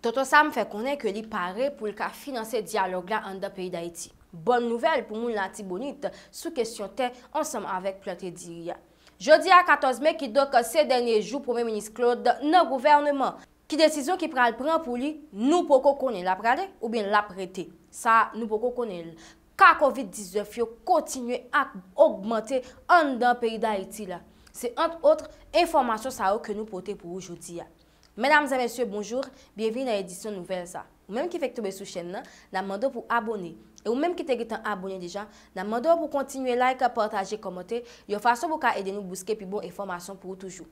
Toto Sam fe konen ke li pare pou l ka finanse diyalog la an da peyi da iti. Bon nouvel pou moun lati bonit sou kesyon ten ansam avek ple te diri ya. Jodi a 14 mek ki doke se denye jou pou men menis Claude nan gouvernement. Ki desizo ki pral pran pou li nou poko konen la prele ou bin la prete. Sa nou poko konen. Ka COVID-19 fyo kontinye ak augmente an da peyi da iti la. Se ant otre informasyon sa ou ke nou pote pou oujodi ya. Mèdam zè mèsyè bonjou, biyevi nan edisyon nouvel sa. Ou mèm ki fek tobe sou chèn nan, nan mèm do pou abone. E ou mèm ki te git an abone deja, nan mèm do pou kontinue like, portaje, komote, yon fason pou ka ede nou buske pi bon e formasyon pou toujou.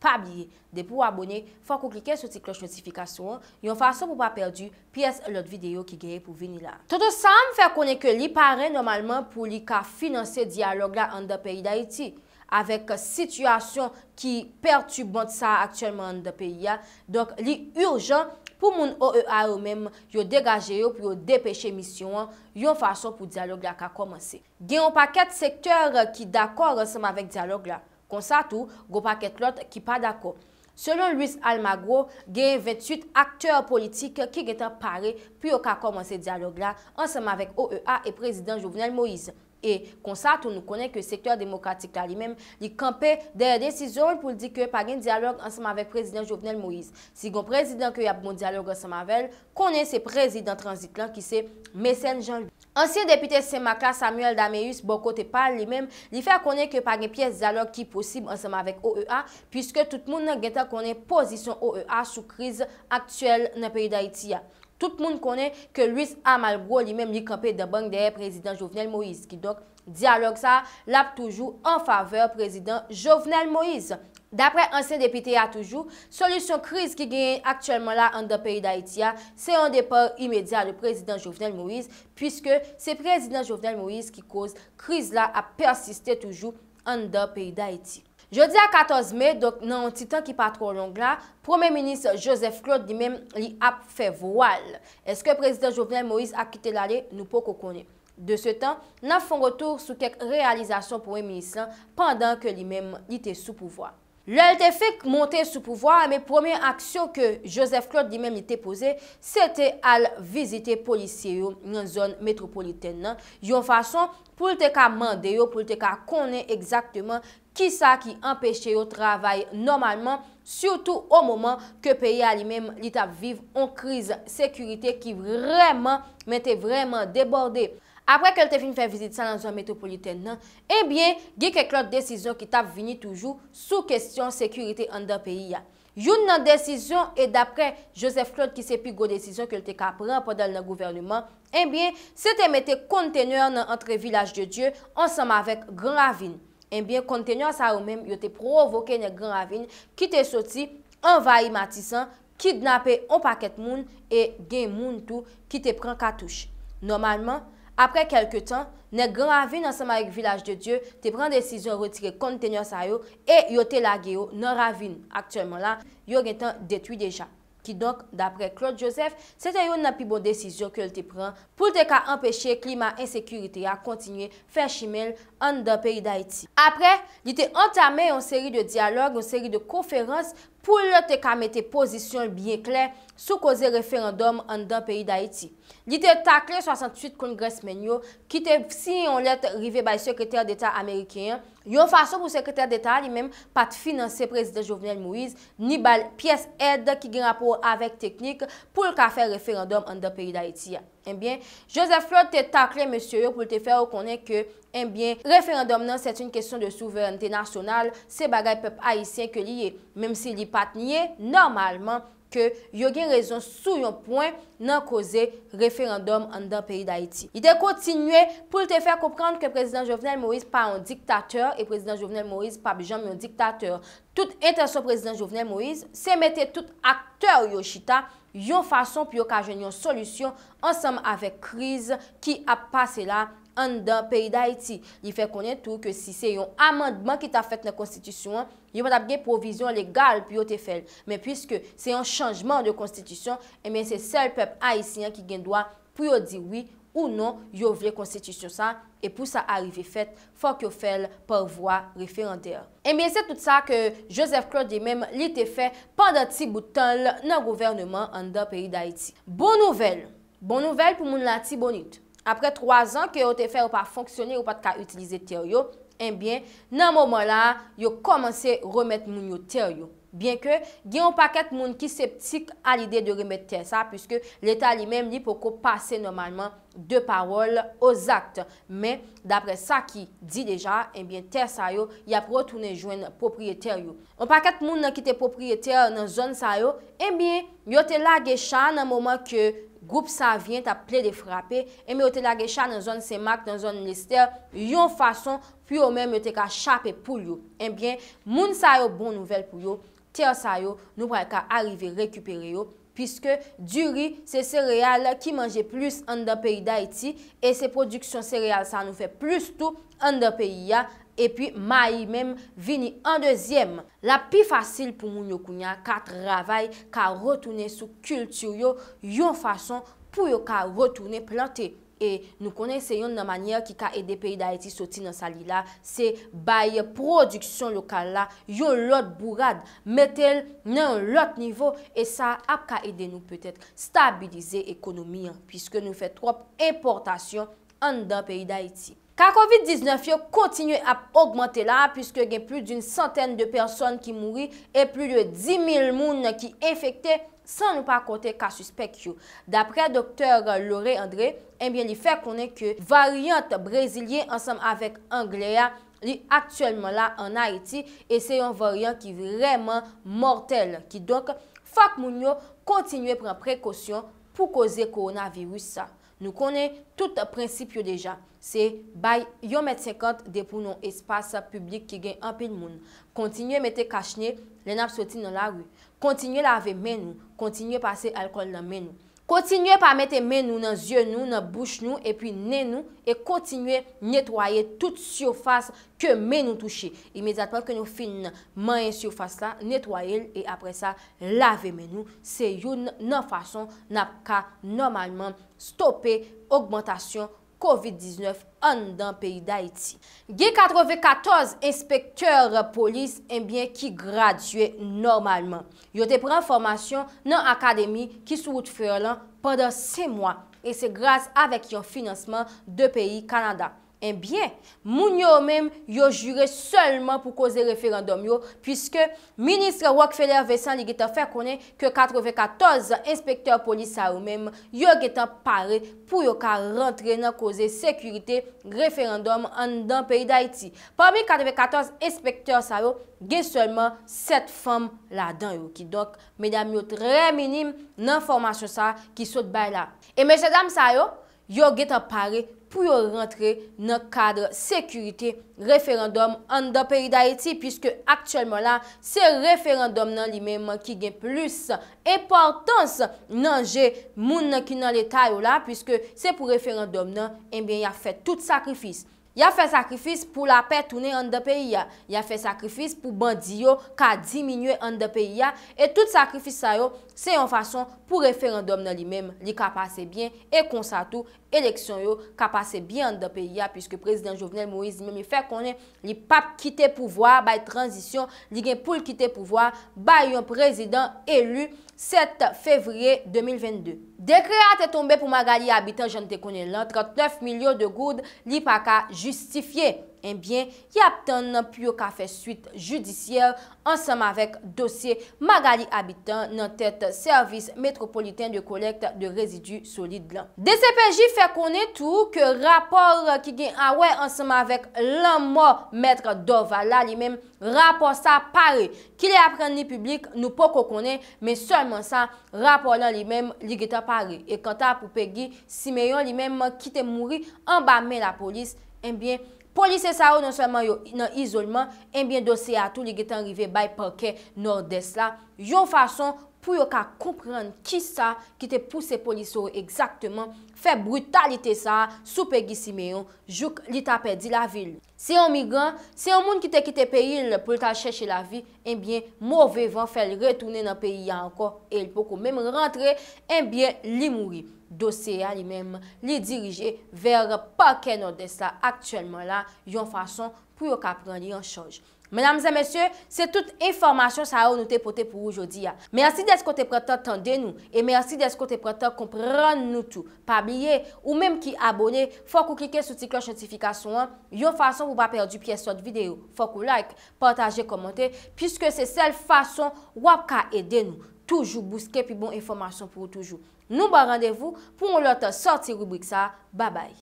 Pa biye, depou abone, fwa kou klike sou ti kloch notifikasyon, yon fason pou pa perdi pi es lot videyo ki geye pou vini la. Toto sam fè konen ke li pare normalman pou li ka finanse diyalog la an da peyi da iti. avèk situasyon ki pertubante sa aktyèlman de peyi ya. Donk li urjan pou moun OEA ou mèm yo degaje yo pou yo depèche misyon an, yo fason pou diyalog la ka komanse. Ge yon paket sektèr ki d'akor ansèm avèk diyalog la. Konsa tou, go paket lot ki pa d'akor. Selon Louis Almagro, ge 28 aktyèr politik ki getan pare pou yo ka komanse diyalog la ansèm avèk OEA e prezident Jovenel Moïse. E konsat ou nou konen ke sektor demokratik la li men, li kampe dera desizyon pou li di ke pagen diyalog ansama vek prezident Jovenel Moïse. Si gon prezident ke y ap moun diyalog ansama vel, konen se prezident transit lan ki se mesen jan. Ansyen depite Semaka Samuel Dameus bon kote pal li men, li fe konen ke pagen piye diyalog ki posib ansama vek OEA, pwiske tout moun nan geta konen pozisyon OEA sou kriz aktuel nan peyi Daitya. Tout moun kone ke luis a malgrou li mem li kampe de bank deye prezident Jovenel Moïse ki dok di alok sa lap toujou an faveur prezident Jovenel Moïse. Dapre ansen depite ya toujou, solusyon kriz ki genye aktuelman la an da peyi da Etia se an depa imedya le prezident Jovenel Moïse pwiske se prezident Jovenel Moïse ki koz kriz la a persiste toujou an da peyi da Eti. Jodi a 14 me, dok nan an titan ki patro long la, Promen Ministre Joseph Claude li men li ap fe voal. Eske Prezident Jovenel Moïse ak kite lale, nou po koko ne. De se tan, nan fon rotour sou kek realizasyon Promen Ministre la pandan ke li men li te sou pouvoi. Lèl te fèk monte sou pouvoi, mè premier aksyon ke Joseph Claude li mèm li te pose, se te al vizite polisye yo nan zon metropoliten nan. Yon fason pou lte ka mande yo, pou lte ka konen exactement kisa ki empèche yo travay normalman, surtout o mouman ke peye al li mèm li tap viv an kriz sekurite ki vreman mènte vreman deborde. apre ke l te fin fè vizit sa nan zon metropolitè nan, enbyen, eh ge ke klod desizyon ki tap vini toujou sou kestyon sekurite an den peyi ya. Youn nan desizyon, e dapre Joseph Claude ki se pi go desizyon ke l te kapran podal nan gouvernement, enbyen, eh se te mette kontenyon nan antre vilaj de Diyo ansam avèk gran avin. Enbyen, eh kontenyon sa ou mèm, yo te provoke nan gran avin ki te soti, envahi matisan, kidnapè an paket moun, e gen moun tou ki te pran katouche. Normalman, Apre kelke tan, ne gran ravine ansama ek Vilaj de Diyo te pran desizyon retire kontenyon sa yo e yo te lage yo nan ravine aktuelman la, yo gen tan detwi deja. Ki donk, dapre Claude Joseph, se te yo nan pi bon desizyon ke l te pran pou l te ka empeshe klima insekurite ya kontinye fè shimel an dan peri Daiti. Apre, di te antame yon seri de dialog, yon seri de konferans pou l te ka mette pozisyon bien kler sou koze referandom an dan peyi d'Haïti. Li te takle 68 kongres menyo, ki te si yon let rive bay sekreter d'Etat Amerikyen, yon fason pou sekreter d'Etat li menm pat finanse prezident Jovenel Moïse, ni bal piyes ed ki gen rapport avèk teknik pou lka fè referandom an dan peyi d'Haïti. Enbyen, eh Joseph Flod te takle mèsyo yo pou lte fè ou konen ke, enbyen, eh referandom nan set yon kèsyon de souveranite nasyonal, se bagay pep haïsyen ke liye, mèm si li pat nye, normalman, yo gen rezon sou yon poen nan koze referandum an dan peyi Daiti. Y de kontinwe pou te fèr kouprande ke prezident Jovenel Moïse pa yon diktatèr e prezident Jovenel Moïse pa bijanm yon diktatèr. Tout enterson prezident Jovenel Moïse se mette tout akter Yoshita yon fason pou yo kajen yon solusyon ansam avèk kriz ki ap pase la an dan peyi d'Haïti. Ni fè konyen tou ke si se yon amandman ki ta fèt nan konstitusyon, yon mwen ap gen provizyon legal pou yo te fèl. Men pwiske se yon chanjman de konstitusyon, eme se sel pep Haïtien ki gen doa pou yo di wè, ou nou yo vle konstitisyon sa, e pou sa arive fet, fòk yo fel pòr vwa referandèr. E eh mwen se tout sa ke Joseph Claude y mèm li te fe pandan ti boutan l nan gouvernement an da peri d'Haïti. Bon nouvel, bon nouvel pou moun la ti bonit. Apre 3 an ke yo te fe ou pa fonksyoner ou pa te ka utilize teryo, Enbyen, eh nan moman la, yo komanse remet moun yo ter yo. Bien ke, gen yon paket moun ki septik alide de remet ter sa, puisque l'Etat li mem li poko pase normalman de parol os akte. Men, dapre sa ki di deja, enbyen eh ter sa yo, yap rotounen jwen popriyeter yo. Yon paket moun nan kite popriyeter nan zon sa yo, enbyen, eh yote la gecha nan moman ke... Goup sa vyen, ta ple de frape, eme ote la gecha nan zon semak, nan zon minister, yon fason, pi yo men me te ka chape pou yo. Enbyen, eh moun sa yo bon nouvel pou yo, ter sa yo, nou brel ka arrive rekupere yo, Piske di ri se sereal la ki manje plus an da peyi da iti. E se produksyon sereal sa nou fe plus tou an da peyi ya. E pi ma yi mem vini an dezyem. La pi fasil pou moun yo kounya kat ravay ka rotoune sou kultur yo yon fason pou yo ka rotoune plante. E nou konen seyon nan manye ki ka ede peyi da eti soti nan sa li la, se baye produksyon lokal la, yo lot bourad, metel nan lot nivou, e sa ap ka ede nou petet stabilize ekonomi, puisque nou fe trop importasyon an dan peyi da eti. Ka COVID-19 yo kontinye ap augmente la pwiske gen plu d'un santen de person ki mouri e plu de 10.000 moun ki efekte san nou pa kote ka suspek yo. Dapre doktor Lore André, enbyen eh li fe konen ke variant brezilye ansam avek Anglea li aktuelman la an Haiti e se yon variant ki vreman mortel ki donk fak moun yo kontinye pren prekosyon pou koze koronavirus sa. Nou konen tout prinsip yo deja, se bay yon met 50 depou non espasa publik ki gen apil moun. Kontinye mette kachne, len ap soti nan lagwe. Kontinye lave men nou, kontinye pase alkol nan men nou. Kontinye pa mette men nou nan zyon nou, nan bouch nou, e pi nen nou, e kontinye netwaye tout syofas ke men nou touche. Imediatman ke nou fin manye syofas la, netwaye el, e apre sa lave men nou, se yon nan fason na ka normalman stope augmentation ouman. COVID-19 an dan peyi d'Haïti. Gye 94 inspektor polis enbyen eh ki gradye normalman. Yo te pren formasyon nan akademi ki sou wout fè lan pandan se mwa. E se graz avèk yo financeman de peyi Kanada. Enbyen, eh moun yo mèm yo jure solman pou koze referandom yo pwiske Ministre Wakfeler Vesan li getan fè konen ke 94 inspektor polis sa yo mèm yo getan pare pou yo ka rentre nan koze sekurite referandom an dan peri d'Haiti. Parmi 94 inspektor sa yo, gen solman 7 fèm la dan yo ki dok mèdame yo trè minim nan formasyon sa ki sot bè la. E mèche dam sa yo, yo get apare pou yo rentre nan kadre sekurite referandom an da peri da eti pwiske aktuelman la se referandom nan li men man ki gen plus importans nan je moun nan ki nan letay ou la pwiske se pou referandom nan enbyen eh ya fet tout sakrifis. Ya fe sakrifis pou la petounen an de peyi ya, ya fe sakrifis pou bandiyo ka diminye an de peyi ya, e tout sakrifis sa yo se yon fason pou referandom nan li mem li ka pase bien, e konsatu eleksyon yo ka pase bien an de peyi ya, puisque prezident Jovenel Moïse li mem li fe konen li pap kite pouvwa, bay transisyon li gen pou l kite pouvwa, bay yon prezident elu 7 fevriye 2022. Dekrea te tombe pou magali abitan jante konen lan, 39 milyon de goud li pa ka justifiye. Enbyen, y ap tan nan pyo ka fè suite judisyèr ansèm avèk dosye magali abitan nan tèt servis metropolitèn de kolekt de rezidu solide lan. Dè se peji fè konè tou ke rapòr ki gen awè ansèm avèk lan mò mètre do vala li mèm rapòr sa parè. Ki li apren li publik nou pou konè, men sèlman sa rapòr lan li mèm li geta parè. E kanta pou pegi, si meyon li mèm mò kitè mouri, anba mè la polis, enbyen, eh Polise sa ou nan selman yo nan izolman, enbyen eh dosye atou li getan rive bay parke Nord-Est la. Yo fason, pou yo ka komprende ki sa ki te pousse polisor exactement fe brutalite sa soupe gisi meyon jouk li ta pedi la vil. Se yon migran, se yon moun ki te kite peyi eh le pou lita cheshe la vi, enbyen mouve van fel retoune nan peyi ya anko el pokou mem rentre, enbyen eh li moui dosye a li mem li dirije ver pa kenon de sa aktuelman la yon fason pou yo ka prende yon chanj. Menamze mesye, se tout informasyon sa ou nou te pote pou oujodi ya. Mersi desko te pretan tende nou. E mersi desko te pretan kompran nou tou. Pabliye ou menm ki abone, fokou kike sou ti kloch notifikasyon an. Yon fason ou va perdi piye sot videyo. Fokou like, pataje, komante. Piske se sel fason wap ka ede nou. Toujou bouske pi bon informasyon pou toujou. Nou ba randevou pou ou lotan sorti rubrik sa. Babay.